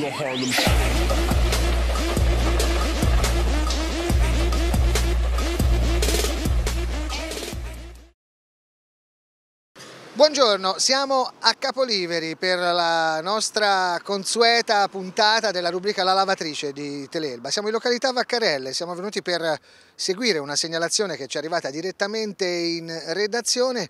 the Harlem Buongiorno, siamo a Capoliveri per la nostra consueta puntata della rubrica La lavatrice di Telelba. Siamo in località Vaccarelle, siamo venuti per seguire una segnalazione che ci è arrivata direttamente in redazione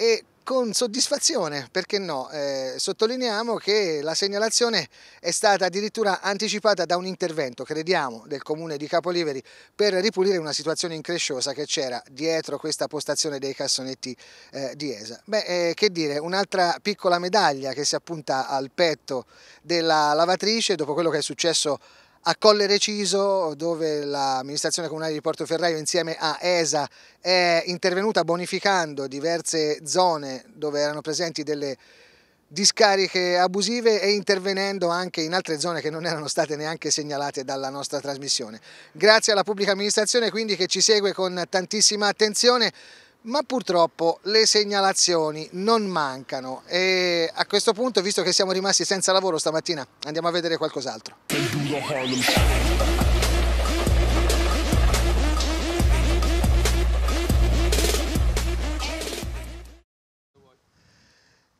e con soddisfazione, perché no, eh, sottolineiamo che la segnalazione è stata addirittura anticipata da un intervento, crediamo, del comune di Capoliveri per ripulire una situazione incresciosa che c'era dietro questa postazione dei cassonetti eh, di ESA. Beh, eh, che dire, un'altra piccola medaglia che si appunta al petto della lavatrice dopo quello che è successo a Colle Reciso dove l'amministrazione comunale di Portoferraio insieme a ESA è intervenuta bonificando diverse zone dove erano presenti delle discariche abusive e intervenendo anche in altre zone che non erano state neanche segnalate dalla nostra trasmissione. Grazie alla pubblica amministrazione quindi che ci segue con tantissima attenzione ma purtroppo le segnalazioni non mancano e a questo punto visto che siamo rimasti senza lavoro stamattina andiamo a vedere qualcos'altro.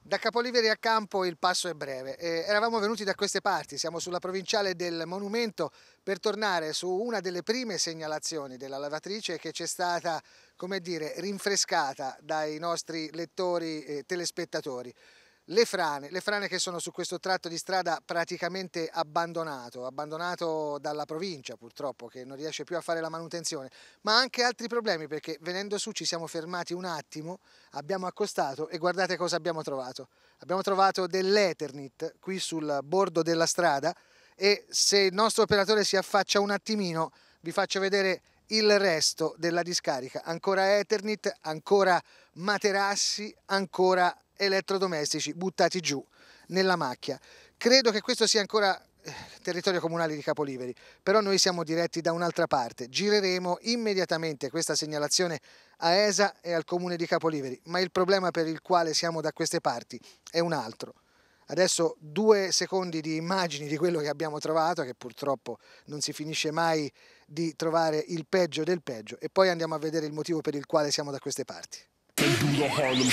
Da Capoliveri a Campo il passo è breve. Eh, eravamo venuti da queste parti, siamo sulla provinciale del Monumento per tornare su una delle prime segnalazioni della lavatrice che ci è stata, come dire, rinfrescata dai nostri lettori e telespettatori le frane, le frane che sono su questo tratto di strada praticamente abbandonato, abbandonato dalla provincia purtroppo che non riesce più a fare la manutenzione, ma anche altri problemi perché venendo su ci siamo fermati un attimo, abbiamo accostato e guardate cosa abbiamo trovato. Abbiamo trovato dell'Eternit qui sul bordo della strada e se il nostro operatore si affaccia un attimino vi faccio vedere il resto della discarica, ancora Eternit, ancora materassi, ancora elettrodomestici buttati giù nella macchia. Credo che questo sia ancora eh, territorio comunale di Capoliveri, però noi siamo diretti da un'altra parte. Gireremo immediatamente questa segnalazione a ESA e al comune di Capoliveri, ma il problema per il quale siamo da queste parti è un altro. Adesso due secondi di immagini di quello che abbiamo trovato, che purtroppo non si finisce mai di trovare il peggio del peggio, e poi andiamo a vedere il motivo per il quale siamo da queste parti. They do the Harlem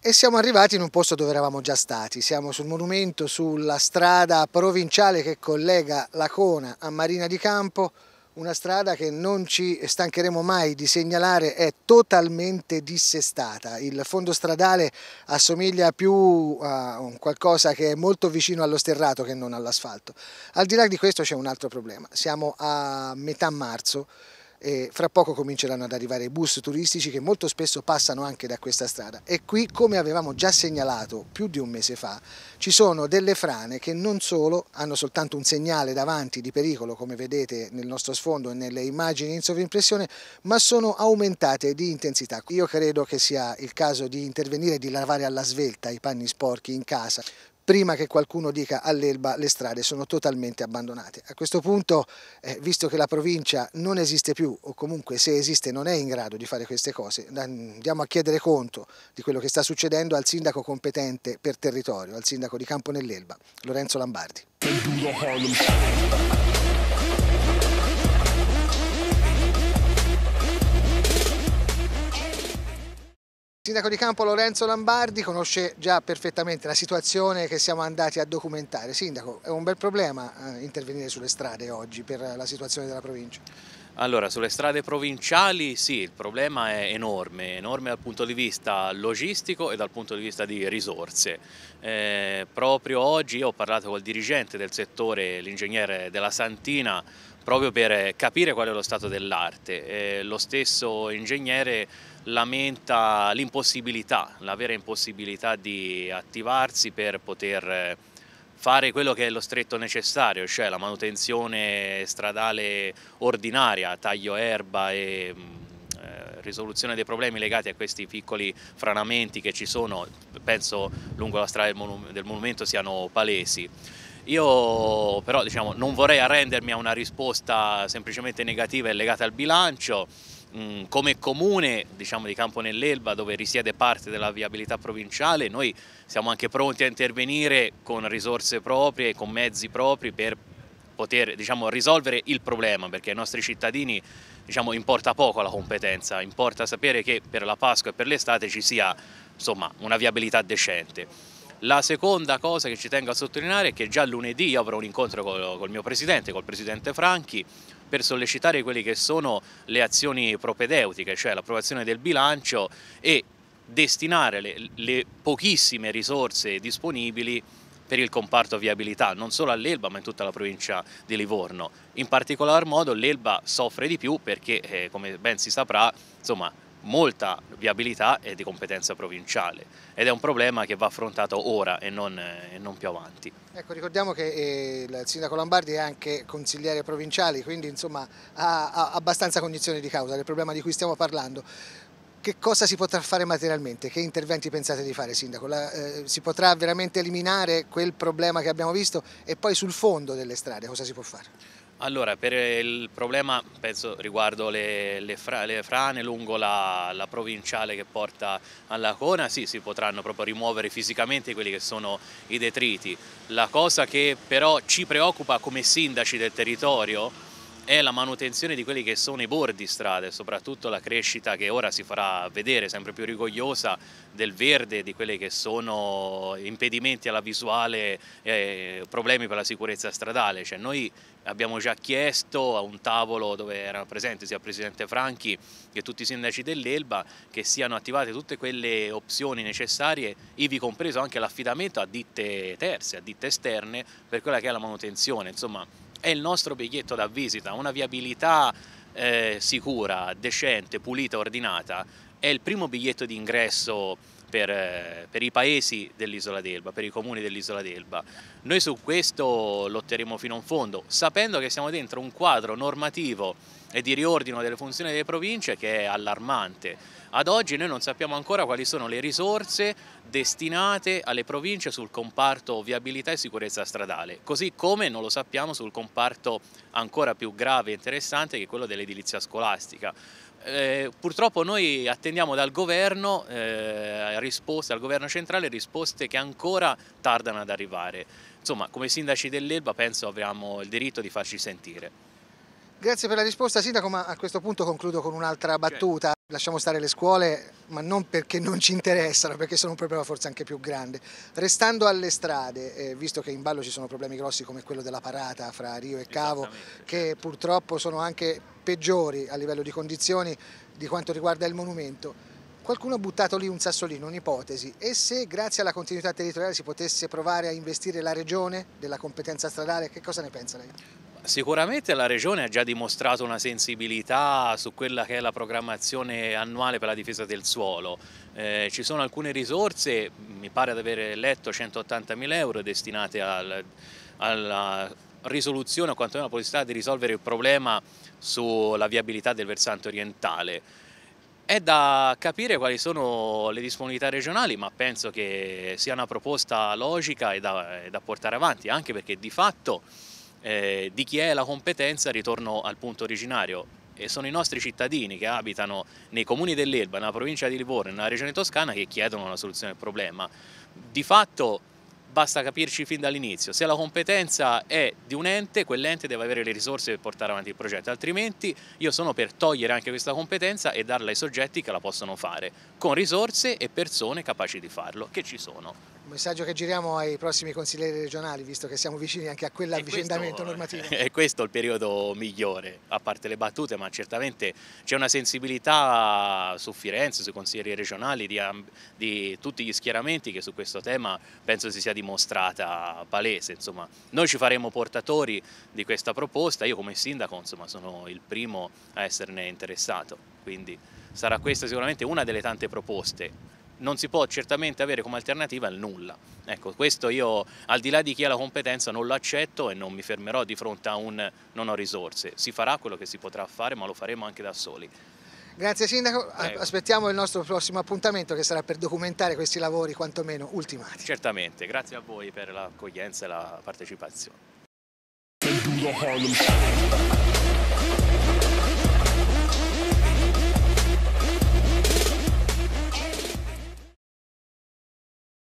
e siamo arrivati in un posto dove eravamo già stati. Siamo sul monumento sulla strada provinciale che collega Lacona a Marina di Campo una strada che non ci stancheremo mai di segnalare è totalmente dissestata. Il fondo stradale assomiglia più a qualcosa che è molto vicino allo sterrato che non all'asfalto. Al di là di questo c'è un altro problema. Siamo a metà marzo e fra poco cominceranno ad arrivare i bus turistici che molto spesso passano anche da questa strada e qui come avevamo già segnalato più di un mese fa ci sono delle frane che non solo hanno soltanto un segnale davanti di pericolo come vedete nel nostro sfondo e nelle immagini in sovrimpressione ma sono aumentate di intensità. Io credo che sia il caso di intervenire e di lavare alla svelta i panni sporchi in casa prima che qualcuno dica all'Elba le strade sono totalmente abbandonate. A questo punto, eh, visto che la provincia non esiste più, o comunque se esiste non è in grado di fare queste cose, andiamo a chiedere conto di quello che sta succedendo al sindaco competente per territorio, al sindaco di Campo nell'Elba, Lorenzo Lombardi. Sindaco di campo Lorenzo Lambardi conosce già perfettamente la situazione che siamo andati a documentare. Sindaco, è un bel problema eh, intervenire sulle strade oggi per la situazione della provincia? Allora, sulle strade provinciali sì, il problema è enorme, enorme dal punto di vista logistico e dal punto di vista di risorse. Eh, proprio oggi ho parlato col dirigente del settore, l'ingegnere della Santina, proprio per eh, capire qual è lo stato dell'arte. Eh, lo stesso ingegnere lamenta l'impossibilità, la vera impossibilità di attivarsi per poter eh, fare quello che è lo stretto necessario, cioè la manutenzione stradale ordinaria, taglio erba e mm, eh, risoluzione dei problemi legati a questi piccoli franamenti che ci sono, penso lungo la strada del, monumento siano palesi. Io però diciamo, non vorrei arrendermi a una risposta semplicemente negativa e legata al bilancio. Mm, come comune diciamo, di Campo nell'Elba, dove risiede parte della viabilità provinciale, noi siamo anche pronti a intervenire con risorse proprie, con mezzi propri per poter diciamo, risolvere il problema, perché ai nostri cittadini diciamo, importa poco la competenza, importa sapere che per la Pasqua e per l'estate ci sia insomma, una viabilità decente. La seconda cosa che ci tengo a sottolineare è che già lunedì avrò un incontro col, col mio presidente, col presidente Franchi, per sollecitare quelle che sono le azioni propedeutiche, cioè l'approvazione del bilancio e destinare le, le pochissime risorse disponibili per il comparto viabilità, non solo all'Elba ma in tutta la provincia di Livorno. In particolar modo l'Elba soffre di più perché, eh, come ben si saprà, insomma, molta viabilità e di competenza provinciale ed è un problema che va affrontato ora e non, e non più avanti. Ecco, ricordiamo che eh, il sindaco Lombardi è anche consigliere provinciale, quindi insomma, ha, abbastanza cognizione di causa del problema di cui stiamo parlando che cosa si potrà fare materialmente? Che interventi pensate di fare, Sindaco? La, eh, si potrà veramente eliminare quel problema che abbiamo visto? E poi sul fondo delle strade cosa si può fare? Allora, per il problema penso, riguardo le, le, fra, le, frane lungo la, la, provinciale che porta alla Cona, sì, si potranno proprio rimuovere fisicamente quelli che sono i detriti. La cosa che però ci preoccupa come sindaci del territorio è la manutenzione di quelli che sono i bordi strade, soprattutto la crescita che ora si farà vedere sempre più rigogliosa del verde, di quelli che sono impedimenti alla visuale, eh, problemi per la sicurezza stradale. Cioè noi abbiamo già chiesto a un tavolo dove erano presenti sia il Presidente Franchi che tutti i sindaci dell'Elba che siano attivate tutte quelle opzioni necessarie, ivi compreso anche l'affidamento a ditte terze, a ditte esterne per quella che è la manutenzione. Insomma, è il nostro biglietto da visita, una viabilità eh, sicura, decente, pulita, ordinata, è il primo biglietto di ingresso per, eh, per i paesi dell'isola d'Elba, per i comuni dell'isola d'Elba. Noi su questo lotteremo fino in fondo, sapendo che siamo dentro un quadro normativo e di riordino delle funzioni delle province che è allarmante. Ad oggi noi non sappiamo ancora quali sono le risorse destinate alle province sul comparto viabilità e sicurezza stradale, così come non lo sappiamo sul comparto ancora più grave e interessante che è quello dell'edilizia scolastica. Eh, purtroppo noi attendiamo dal governo eh, risposte, dal governo centrale risposte che ancora tardano ad arrivare. Insomma, come sindaci dell'Elba penso abbiamo il diritto di farci sentire. Grazie per la risposta Sindaco, ma a questo punto concludo con un'altra battuta. Lasciamo stare le scuole, ma non perché non ci interessano, perché sono un problema forse anche più grande. Restando alle strade, eh, visto che in ballo ci sono problemi grossi come quello della parata fra Rio e Cavo, che certo. purtroppo sono anche peggiori a livello di condizioni di quanto riguarda il monumento, qualcuno ha buttato lì un sassolino, un'ipotesi, e se grazie alla continuità territoriale si potesse provare a investire la regione della competenza stradale, che cosa ne pensa lei? Sicuramente la Regione ha già dimostrato una sensibilità su quella che è la programmazione annuale per la difesa del suolo. Eh, ci sono alcune risorse, mi pare di aver letto 180 mila euro destinate al, alla risoluzione o quantomeno alla possibilità di risolvere il problema sulla viabilità del versante orientale. È da capire quali sono le disponibilità regionali, ma penso che sia una proposta logica e da, e da portare avanti, anche perché di fatto eh, di chi è la competenza, ritorno al punto originario, e sono i nostri cittadini che abitano nei comuni dell'Elba, nella provincia di Livorno, nella regione toscana che chiedono una soluzione al problema. Di fatto basta capirci fin dall'inizio, se la competenza è di un ente, quell'ente deve avere le risorse per portare avanti il progetto, altrimenti io sono per togliere anche questa competenza e darla ai soggetti che la possono fare, con risorse e persone capaci di farlo, che ci sono. Un messaggio che giriamo ai prossimi consiglieri regionali, visto che siamo vicini anche a quell'avvicendamento normativo. È questo il periodo migliore, a parte le battute, ma certamente c'è una sensibilità su Firenze, sui consiglieri regionali, di, di, tutti gli schieramenti che su questo tema penso si sia dimostrata palese. Insomma, noi ci faremo portatori di questa proposta, io come sindaco insomma, sono il primo a esserne interessato, quindi sarà questa sicuramente una delle tante proposte non si può certamente avere come alternativa il nulla. Ecco, questo io al di là di chi ha la competenza non lo accetto e non mi fermerò di fronte a un non ho risorse. Si farà quello che si potrà fare, ma lo faremo anche da soli. Grazie Sindaco, Prego. aspettiamo il nostro prossimo appuntamento che sarà per documentare questi lavori quantomeno ultimati. Certamente, grazie a voi per l'accoglienza e la partecipazione.